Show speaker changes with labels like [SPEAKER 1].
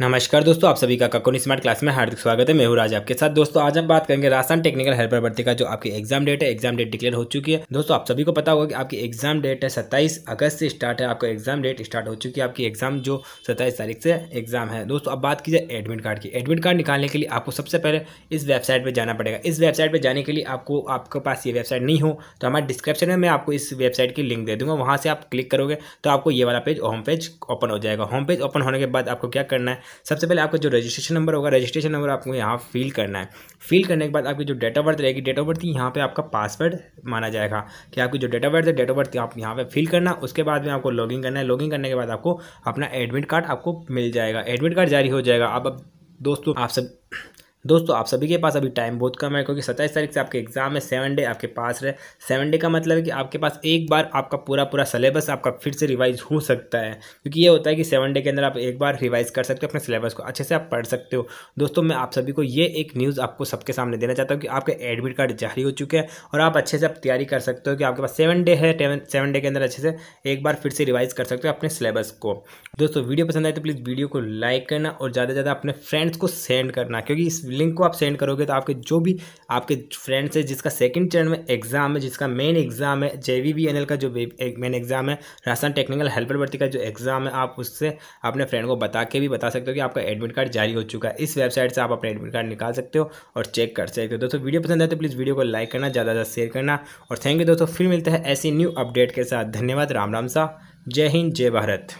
[SPEAKER 1] नमस्कार दोस्तों आप सभी का ककोनी स्मार्ट क्लास में हार्दिक स्वागत है मैं हूं राज आपके साथ दोस्तों आज हम बात करेंगे राजस्थान टेक्निकल हेल्पर भर्ती का जो आपकी एग्जाम डेट है एग्जाम डेट डिक्लेयर हो चुकी है दोस्तों आप सभी को पता होगा कि आपकी एग्जाम डेट है सत्ताईस अगस्त से स्टार्ट है आपका एग्जाम डेट स्टार्ट हो चुकी है आपकी एग्जाम जो सत्ताईस तारीख से एग्जाम है दोस्तों अब बात की जाए एडमिट कार्ड की एडमिट कार्ड निकालने के लिए आपको सबसे पहले इस वेबसाइट पर जाना पड़ेगा इस वेबसाइट पर जाने के लिए आपको आपके पास ये वेबसाइट नहीं हो तो हमारे डिस्क्रिप्शन में मैं आपको इस वेबसाइट की लिंक दे दूँगा वहाँ से आप क्लिक करोगे तो आपको ये वाला पेज होम पेज ओपन हो जाएगा होम पेज ओपन होने के बाद आपको क्या करना है सबसे पहले आपका जो रजिस्ट्रेशन नंबर होगा रजिस्ट्रेशन नंबर आपको यहाँ फिल करना है फिल करने के बाद आपकी जो डेट ऑफ बर्थ रहेगी डेट ऑफ बर्थ यहाँ पे आपका पासवर्ड माना जाएगा कि आपकी जो डेट ऑफ बर्थ है डेट ऑफ बर्थ आप यहाँ पे फिल करना उसके बाद में आपको लॉगिन करना है लॉगिन करने के बाद आपको अपना एडमिट कार्ड आपको मिल जाएगा एडमिट कार्ड जारी हो जाएगा अब दोस्तों आप सब दोस्तों आप सभी के पास अभी टाइम बहुत कम है क्योंकि सत्ताईस तारीख से आपके एग्जाम है सेवन डे आपके पास रहे सेवन डे का मतलब है कि आपके पास एक बार आपका पूरा पूरा सिलेबस आपका फिर से रिवाइज हो सकता है क्योंकि ये होता है कि सेवन डे के अंदर आप एक बार रिवाइज कर सकते हो अपने सिलेबस को अच्छे से आप पढ़ सकते हो दोस्तों मैं आप सभी को ये एक न्यूज़ आपको सबके सामने देना चाहता हूँ कि आपके एडमिट कार्ड जारी हो चुके हैं और आप अच्छे से आप तैयारी कर सकते हो कि आपके पास सेवन डे है सेवन डे के अंदर अच्छे से एक बार फिर से रिवाइज कर सकते हो अपने सिलेबस को दोस्तों वीडियो पसंद आए तो प्लीज़ वीडियो को लाइक करना और ज़्यादा से ज़्यादा अपने फ्रेंड्स को सेंड करना क्योंकि इस लिंक को आप सेंड करोगे तो आपके जो भी आपके फ्रेंड्स है जिसका सेकंड चरण में एग्जाम है जिसका मेन एग्जाम है जे का जो मेन एग्जाम है राजस्थान टेक्निकल हेल्पर भर्ती का जो एग्जाम है आप उससे अपने फ्रेंड को बता के भी बता सकते हो कि आपका एडमिट कार्ड जारी हो चुका है इस वेबसाइट से आप अपने एडमिट कार्ड निकाल सकते हो और चेक कर सकते हो दोस्तों वीडियो पसंद आए तो प्लीज़ वीडियो को लाइक करना ज़्यादा ज़्यादा शेयर करना और थैंक यू दोस्तों फिर मिलते हैं ऐसी न्यू अपडेट के साथ धन्यवाद राम राम सा जय हिंद जय भारत